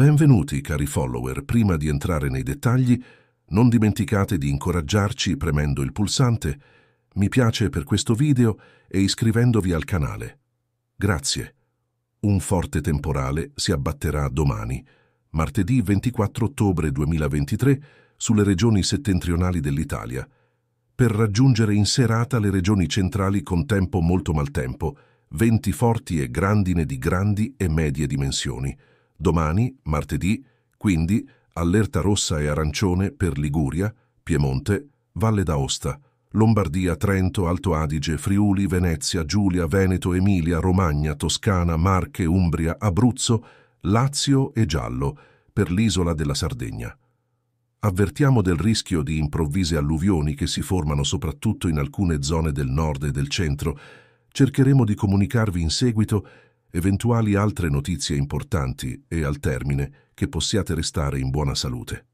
Benvenuti, cari follower. Prima di entrare nei dettagli, non dimenticate di incoraggiarci premendo il pulsante mi piace per questo video e iscrivendovi al canale. Grazie. Un forte temporale si abbatterà domani, martedì 24 ottobre 2023, sulle regioni settentrionali dell'Italia, per raggiungere in serata le regioni centrali con tempo molto maltempo, venti forti e grandine di grandi e medie dimensioni, Domani, martedì, quindi, allerta rossa e arancione per Liguria, Piemonte, Valle d'Aosta, Lombardia, Trento, Alto Adige, Friuli, Venezia, Giulia, Veneto, Emilia, Romagna, Toscana, Marche, Umbria, Abruzzo, Lazio e Giallo, per l'isola della Sardegna. Avvertiamo del rischio di improvvise alluvioni che si formano soprattutto in alcune zone del nord e del centro. Cercheremo di comunicarvi in seguito eventuali altre notizie importanti e, al termine, che possiate restare in buona salute.